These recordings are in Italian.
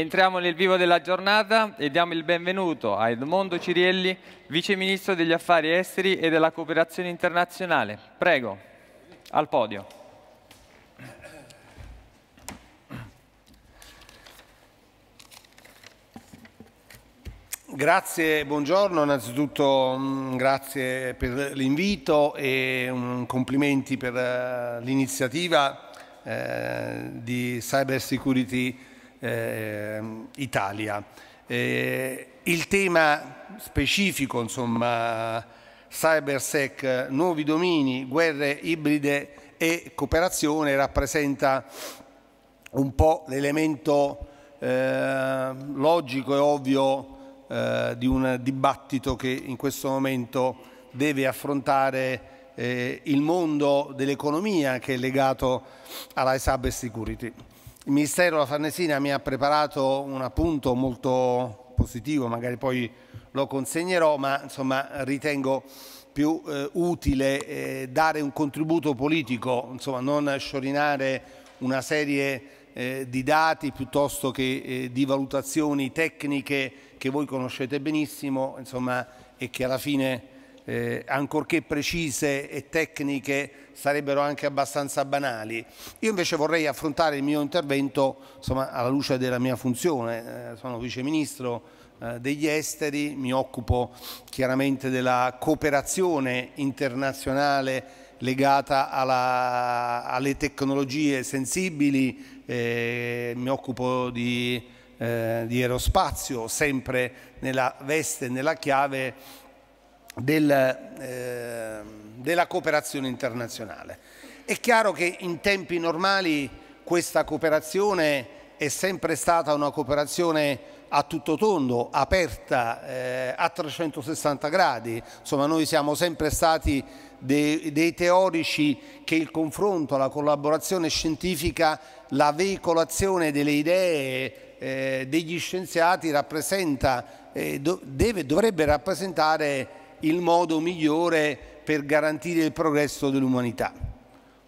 Entriamo nel vivo della giornata e diamo il benvenuto a Edmondo Cirielli, Vice Ministro degli Affari Esteri e della Cooperazione Internazionale. Prego, al podio. Grazie, buongiorno. Innanzitutto mm, grazie per l'invito e um, complimenti per uh, l'iniziativa uh, di Cyber Security eh, Italia. Eh, il tema specifico, insomma, cybersec, nuovi domini, guerre ibride e cooperazione rappresenta un po' l'elemento eh, logico e ovvio eh, di un dibattito che in questo momento deve affrontare eh, il mondo dell'economia che è legato alla cyber security. Il Ministero della Farnesina mi ha preparato un appunto molto positivo, magari poi lo consegnerò, ma insomma ritengo più eh, utile eh, dare un contributo politico, insomma, non sciorinare una serie eh, di dati piuttosto che eh, di valutazioni tecniche che voi conoscete benissimo insomma, e che alla fine eh, ancorché precise e tecniche, sarebbero anche abbastanza banali. Io invece vorrei affrontare il mio intervento insomma, alla luce della mia funzione, eh, sono viceministro eh, degli esteri, mi occupo chiaramente della cooperazione internazionale legata alla, alle tecnologie sensibili, eh, mi occupo di, eh, di aerospazio sempre nella veste e nella chiave del, eh, della cooperazione internazionale. È chiaro che in tempi normali questa cooperazione è sempre stata una cooperazione a tutto tondo, aperta eh, a 360 gradi, insomma noi siamo sempre stati dei, dei teorici che il confronto, la collaborazione scientifica, la veicolazione delle idee eh, degli scienziati rappresenta, eh, deve, dovrebbe rappresentare il modo migliore per garantire il progresso dell'umanità.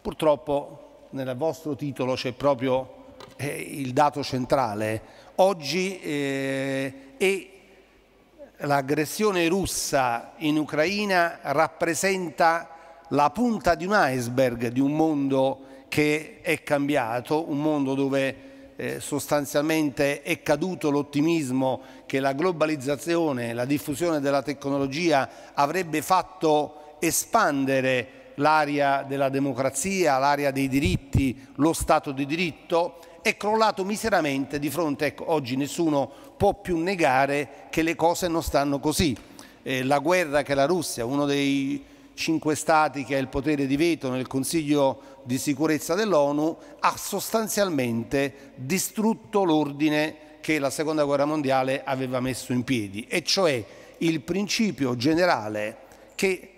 Purtroppo nel vostro titolo c'è proprio eh, il dato centrale. Oggi eh, e l'aggressione russa in Ucraina rappresenta la punta di un iceberg di un mondo che è cambiato, un mondo dove eh, sostanzialmente è caduto l'ottimismo che la globalizzazione, la diffusione della tecnologia avrebbe fatto espandere l'area della democrazia, l'area dei diritti, lo Stato di diritto, è crollato miseramente di fronte, ecco, oggi nessuno può più negare che le cose non stanno così. Eh, la guerra che la Russia, uno dei cinque stati che ha il potere di veto nel Consiglio di sicurezza dell'ONU, ha sostanzialmente distrutto l'ordine che la Seconda Guerra Mondiale aveva messo in piedi, e cioè il principio generale che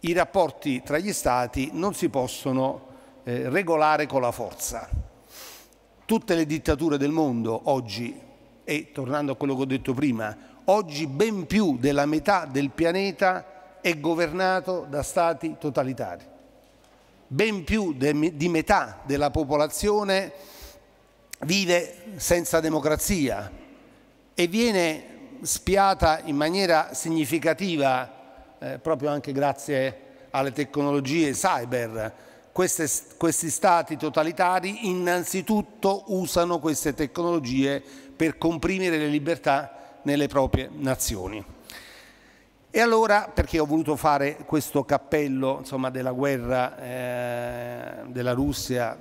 i rapporti tra gli Stati non si possono eh, regolare con la forza. Tutte le dittature del mondo oggi, e tornando a quello che ho detto prima, oggi ben più della metà del pianeta è governato da stati totalitari. Ben più di metà della popolazione vive senza democrazia e viene spiata in maniera significativa eh, proprio anche grazie alle tecnologie cyber. Queste, questi stati totalitari innanzitutto usano queste tecnologie per comprimere le libertà nelle proprie nazioni. E allora, perché ho voluto fare questo cappello insomma, della guerra eh, della Russia?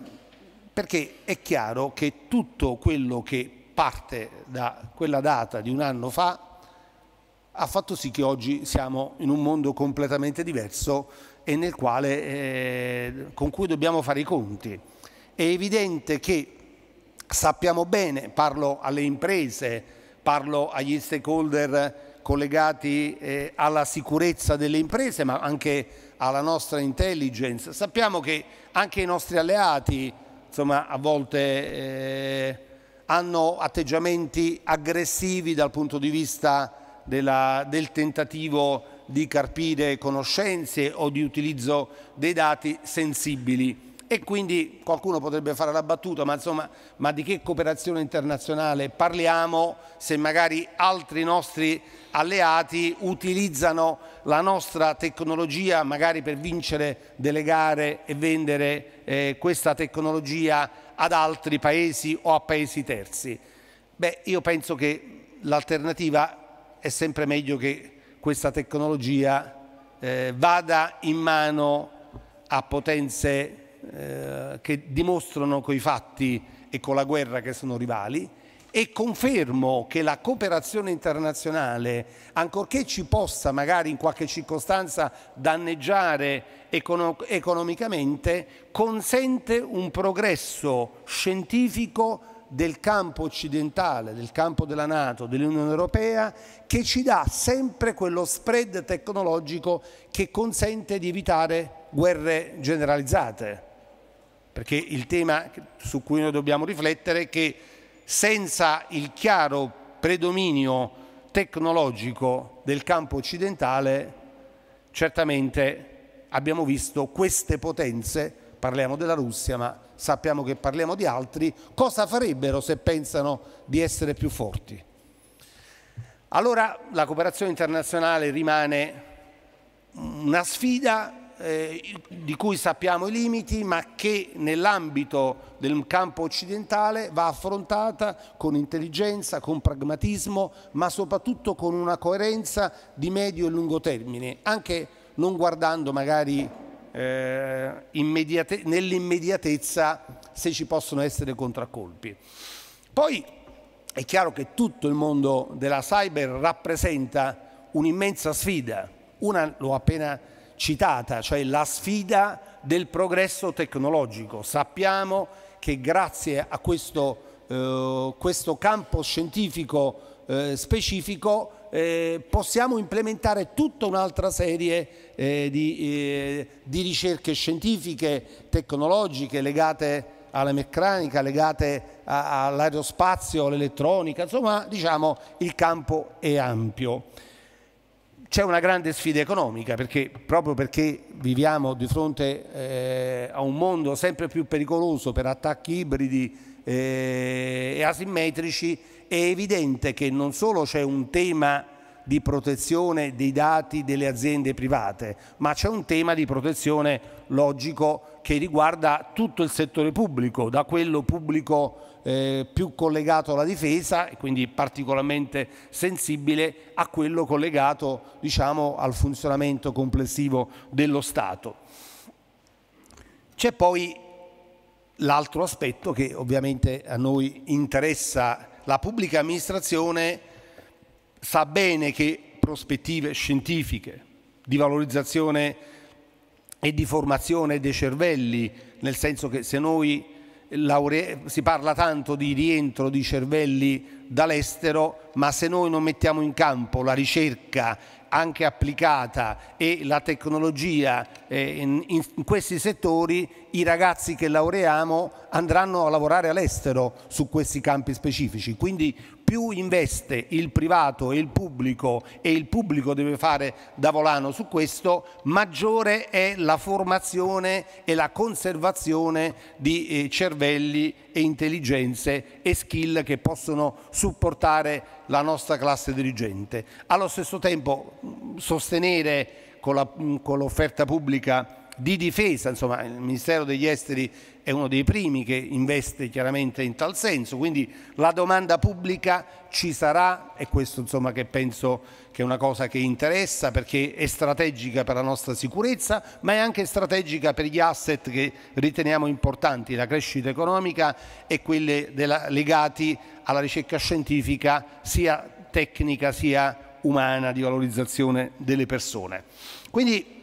Perché è chiaro che tutto quello che parte da quella data di un anno fa ha fatto sì che oggi siamo in un mondo completamente diverso e nel quale, eh, con cui dobbiamo fare i conti. È evidente che sappiamo bene, parlo alle imprese, parlo agli stakeholder collegati eh, alla sicurezza delle imprese ma anche alla nostra intelligence. Sappiamo che anche i nostri alleati insomma, a volte eh, hanno atteggiamenti aggressivi dal punto di vista della, del tentativo di carpire conoscenze o di utilizzo dei dati sensibili e quindi qualcuno potrebbe fare la battuta, ma, insomma, ma di che cooperazione internazionale parliamo se magari altri nostri alleati utilizzano la nostra tecnologia magari per vincere delle gare e vendere eh, questa tecnologia ad altri paesi o a paesi terzi? Beh, io penso che l'alternativa è sempre meglio che questa tecnologia eh, vada in mano a potenze eh, che dimostrano con i fatti e con la guerra che sono rivali e confermo che la cooperazione internazionale, ancorché ci possa magari in qualche circostanza danneggiare economicamente, consente un progresso scientifico del campo occidentale, del campo della Nato, dell'Unione Europea, che ci dà sempre quello spread tecnologico che consente di evitare guerre generalizzate perché il tema su cui noi dobbiamo riflettere è che senza il chiaro predominio tecnologico del campo occidentale, certamente abbiamo visto queste potenze, parliamo della Russia, ma sappiamo che parliamo di altri, cosa farebbero se pensano di essere più forti? Allora la cooperazione internazionale rimane una sfida eh, di cui sappiamo i limiti, ma che nell'ambito del campo occidentale va affrontata con intelligenza, con pragmatismo, ma soprattutto con una coerenza di medio e lungo termine, anche non guardando magari eh, nell'immediatezza se ci possono essere contraccolpi. Poi è chiaro che tutto il mondo della cyber rappresenta un'immensa sfida, una l'ho appena citata, cioè la sfida del progresso tecnologico. Sappiamo che grazie a questo, eh, questo campo scientifico eh, specifico eh, possiamo implementare tutta un'altra serie eh, di, eh, di, ricerche scientifiche, tecnologiche legate alla meccanica, legate all'aerospazio, all'elettronica, insomma diciamo il campo è ampio c'è una grande sfida economica perché, proprio perché viviamo di fronte eh, a un mondo sempre più pericoloso per attacchi ibridi eh, e asimmetrici, è evidente che non solo c'è un tema di protezione dei dati delle aziende private, ma c'è un tema di protezione logico che riguarda tutto il settore pubblico, da quello pubblico eh, più collegato alla difesa e quindi particolarmente sensibile a quello collegato diciamo, al funzionamento complessivo dello Stato. C'è poi l'altro aspetto che ovviamente a noi interessa la pubblica amministrazione sa bene che prospettive scientifiche di valorizzazione e di formazione dei cervelli, nel senso che se noi laure... si parla tanto di rientro di cervelli dall'estero, ma se noi non mettiamo in campo la ricerca anche applicata e la tecnologia eh, in, questi settori, i ragazzi che laureiamo andranno a lavorare all'estero su questi campi specifici. Quindi più investe il privato e il pubblico e il pubblico deve fare da volano su questo, maggiore è la formazione e la conservazione di eh, cervelli e intelligenze e skill che possono supportare la nostra classe dirigente. Allo stesso tempo sostenere con l'offerta pubblica di difesa, insomma il Ministero degli Esteri è uno dei primi che investe chiaramente in tal senso, quindi la domanda pubblica ci sarà e questo insomma che penso che è una cosa che interessa perché è strategica per la nostra sicurezza ma è anche strategica per gli asset che riteniamo importanti, la crescita economica e quelli legati alla ricerca scientifica sia tecnica sia umana di valorizzazione delle persone. Quindi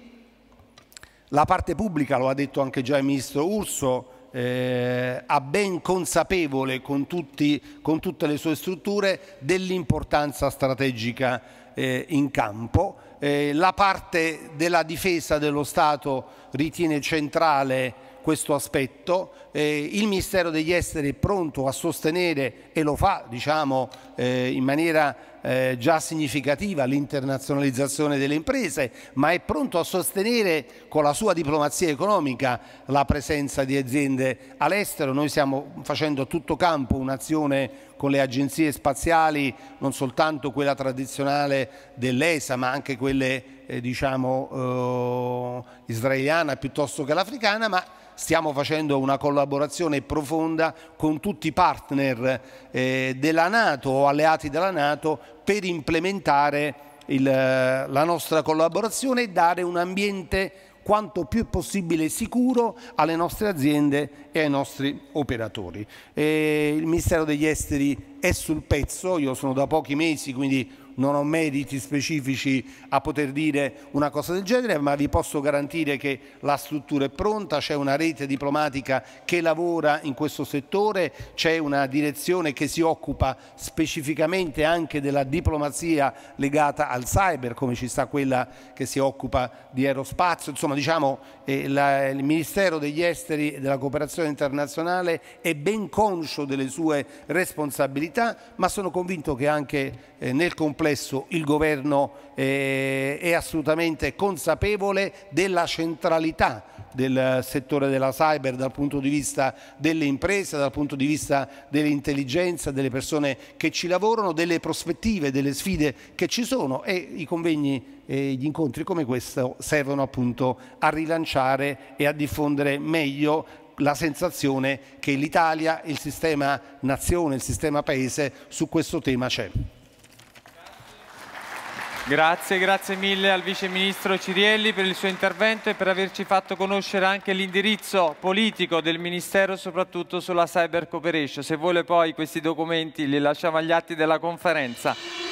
la parte pubblica, lo ha detto anche già il ministro Urso, eh, a ben consapevole con, tutti, con, tutte le sue strutture dell'importanza strategica eh, in campo eh, la parte della difesa dello Stato ritiene centrale questo aspetto, eh, il Ministero degli Esteri è pronto a sostenere e lo fa diciamo, eh, in maniera eh, già significativa l'internazionalizzazione delle imprese, ma è pronto a sostenere con la sua diplomazia economica la presenza di aziende all'estero. Noi stiamo facendo a tutto campo un'azione con le agenzie spaziali, non soltanto quella tradizionale dell'ESA, ma anche quella quelle eh, diciamo, eh, israeliana piuttosto che l'africana, ma stiamo facendo una collaborazione profonda con tutti i partner eh, della Nato o alleati della Nato per implementare il, eh, la nostra collaborazione e dare un ambiente quanto più possibile sicuro alle nostre aziende e ai nostri operatori. E il Ministero degli Esteri è sul pezzo, io sono da pochi mesi, quindi non ho meriti specifici a poter dire una cosa del genere, ma vi posso garantire che la struttura è pronta, c'è una rete diplomatica che lavora in questo settore, c'è una direzione che si occupa specificamente anche della diplomazia legata al cyber, come ci sta quella che si occupa di aerospazio, insomma diciamo eh, la, il Ministero degli Esteri e della Cooperazione Internazionale è ben conscio delle sue responsabilità, ma sono convinto che anche eh, nel complesso riflesso il governo eh, è assolutamente consapevole della centralità del settore della cyber dal punto di vista delle imprese, dal punto di vista dell'intelligenza, delle persone che ci lavorano, delle prospettive, delle sfide che ci sono e i convegni e gli incontri come questo servono appunto a rilanciare e a diffondere meglio la sensazione che l'Italia, il sistema nazione, il sistema paese su questo tema c'è. Grazie, grazie mille al Vice Ministro Cirielli per il suo intervento e per averci fatto conoscere anche l'indirizzo politico del Ministero soprattutto sulla cyber cooperation. Se vuole poi questi documenti li lasciamo agli atti della conferenza.